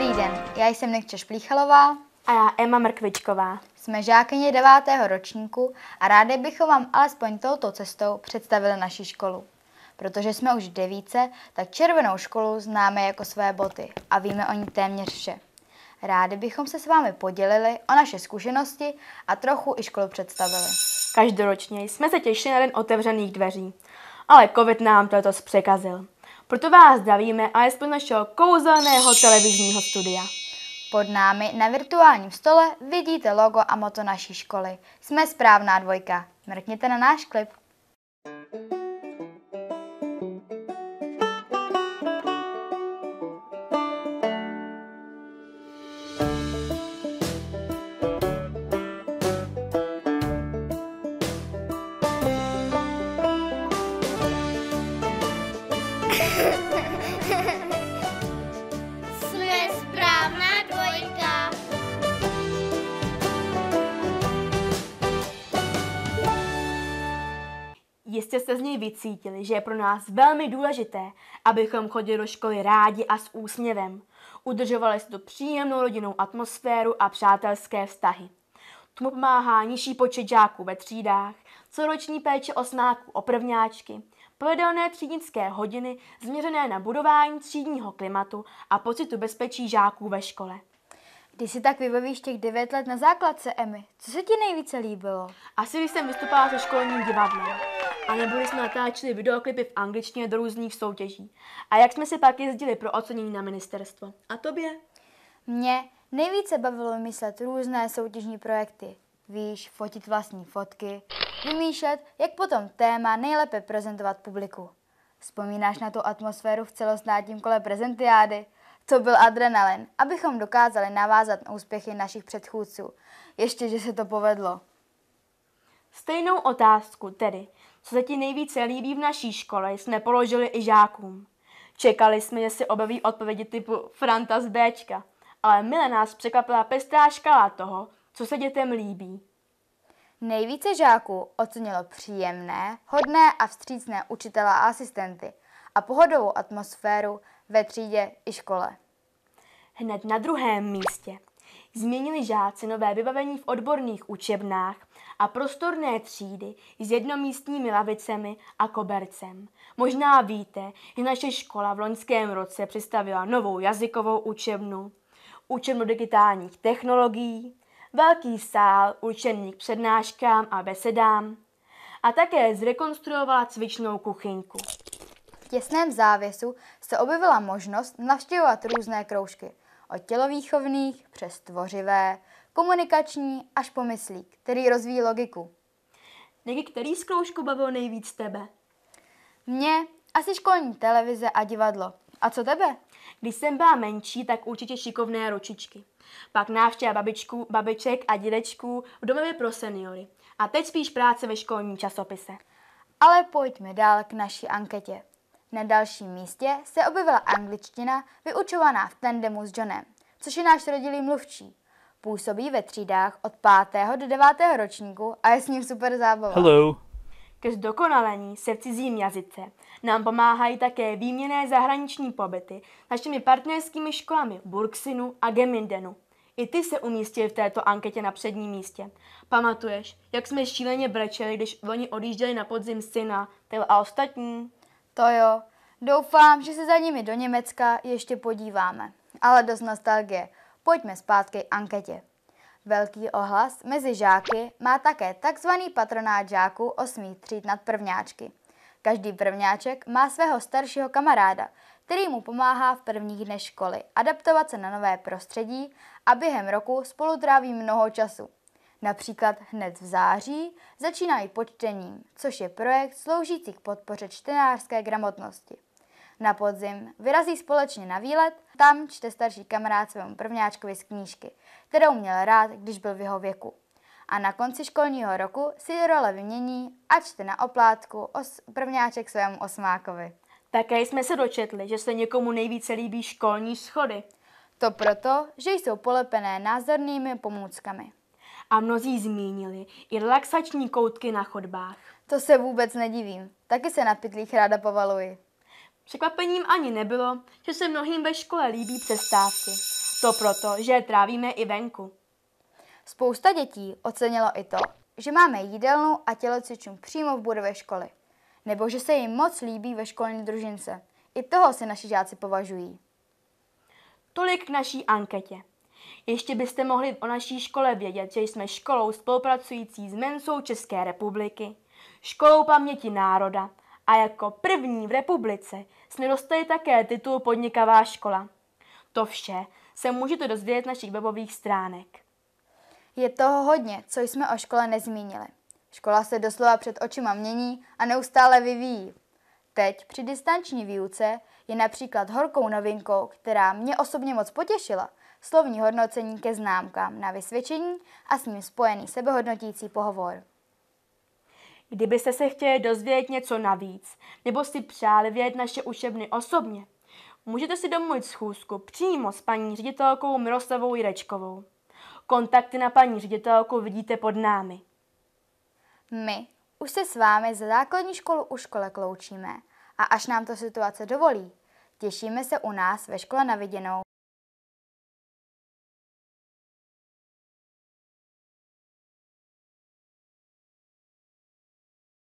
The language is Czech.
Dobrý den, já jsem Nikča Šplíchalová. A já Emma Mrkvičková. Jsme žákyně 9. ročníku a rádi bychom vám alespoň touto cestou představili naši školu. Protože jsme už devíce, tak červenou školu známe jako své boty a víme o ní téměř vše. Rádi bychom se s vámi podělili o naše zkušenosti a trochu i školu představili. Každoročně jsme se těšili na den otevřených dveří, ale covid nám toto překazil. Proto vás zdravíme alespoň našeho kouzelného televizního studia. Pod námi na virtuálním stole vidíte logo a moto naší školy. Jsme správná dvojka. Mrkněte na náš klip. Jistě jste z něj vycítili, že je pro nás velmi důležité, abychom chodili do školy rádi a s úsměvem. Udržovali si tu příjemnou rodinnou atmosféru a přátelské vztahy. Tomu pomáhá nižší počet žáků ve třídách, celoroční péče snáku o prvňáčky, pravidelné třídnické hodiny změřené na budování třídního klimatu a pocitu bezpečí žáků ve škole. Když si tak vybavíš těch 9 let na základce, Emy, co se ti nejvíce líbilo? Asi když jsem vystupala se školním divadlem a nebo jsme natáčeli videoklipy v angličtině do různých soutěží. A jak jsme se pak jezdili pro ocenění na ministerstvo. A tobě? Mě nejvíce bavilo myslet různé soutěžní projekty. Víš, fotit vlastní fotky, vymýšlet, jak potom téma nejlépe prezentovat publiku. Vzpomínáš na tu atmosféru v celostátním kole prezentiády? To byl adrenalin, abychom dokázali navázat na úspěchy našich předchůdců. Ještě, že se to povedlo. Stejnou otázku tedy, co se ti nejvíce líbí v naší škole, jsme položili i žákům. Čekali jsme, že si objeví odpovědi typu Franta z Bčka, ale mile nás překvapila pestrá škala toho, co se dětem líbí. Nejvíce žáků ocenilo příjemné, hodné a vstřícné učitele a asistenty a pohodovou atmosféru ve třídě i škole. Hned na druhém místě změnili žáci nové vybavení v odborných učebnách a prostorné třídy s jednomístními lavicemi a kobercem. Možná víte, že naše škola v loňském roce představila novou jazykovou učebnu, učebnu digitálních technologií, velký sál určený k přednáškám a besedám a také zrekonstruovala cvičnou kuchyňku. V těsném závěsu se objevila možnost navštěvovat různé kroužky, od tělovýchovných přes tvořivé, komunikační až pomyslík, který rozvíjí logiku. Neky, který z kroužku bavil nejvíc tebe? Mně asi školní televize a divadlo. A co tebe? Když jsem byla menší, tak určitě šikovné ručičky. Pak návštěva babičku, babiček a dědečků v domově pro seniory. A teď spíš práce ve školním časopise. Ale pojďme dál k naší anketě. Na dalším místě se objevila angličtina vyučovaná v tandemu s Johnem, což je náš rodilý mluvčí. Působí ve třídách od 5. do 9. ročníku a je s ním super zábava. Hello. Ke zdokonalení se v cizím jazyce nám pomáhají také výměné zahraniční pobyty našimi partnerskými školami Burksinu a Gemindenu. I ty se umístil v této anketě na předním místě. Pamatuješ, jak jsme šíleně brečeli, když oni odjížděli na podzim syna, Tel a ostatní? To jo. Doufám, že se za nimi do Německa ještě podíváme. Ale dost nostalgie. Pojďme zpátky k anketě. Velký ohlas mezi žáky má také tzv. patronát žáků osmých tříd nad prvňáčky. Každý prvňáček má svého staršího kamaráda, který mu pomáhá v prvních dnech školy adaptovat se na nové prostředí a během roku spolu tráví mnoho času. Například hned v září začínají počtením, což je projekt sloužící k podpoře čtenářské gramotnosti. Na podzim vyrazí společně na výlet, tam čte starší kamarád svému prvňáčkovi z knížky, kterou měl rád, když byl v jeho věku. A na konci školního roku si role vymění a čte na oplátku os- prvňáček svému osmákovi. Také jsme se dočetli, že se někomu nejvíce líbí školní schody. To proto, že jsou polepené názornými pomůckami. A mnozí zmínili i relaxační koutky na chodbách. To se vůbec nedivím, taky se na pytlích ráda povaluji. Překvapením ani nebylo, že se mnohým ve škole líbí přestávky. To proto, že je trávíme i venku. Spousta dětí ocenilo i to, že máme jídelnu a tělocvičnu přímo v budově školy. Nebo že se jim moc líbí ve školní družince. I toho si naši žáci považují. Tolik k naší anketě. Ještě byste mohli o naší škole vědět, že jsme školou spolupracující s Mensou České republiky, školou paměti národa a jako první v republice jsme dostali také titul Podnikavá škola. To vše se můžete dozvědět našich webových stránek. Je toho hodně, co jsme o škole nezmínili. Škola se doslova před očima mění a neustále vyvíjí. Teď při distanční výuce je například horkou novinkou, která mě osobně moc potěšila, slovní hodnocení ke známkám na vysvědčení a s ním spojený sebehodnotící pohovor. Kdybyste se chtěli dozvědět něco navíc, nebo si přáli vědět naše učebny osobně, můžete si domluvit schůzku přímo s paní ředitelkou Miroslavou Jirečkovou. Kontakty na paní ředitelku vidíte pod námi. My už se s vámi za základní školu u škole kloučíme a až nám to situace dovolí, těšíme se u nás ve škole na viděnou.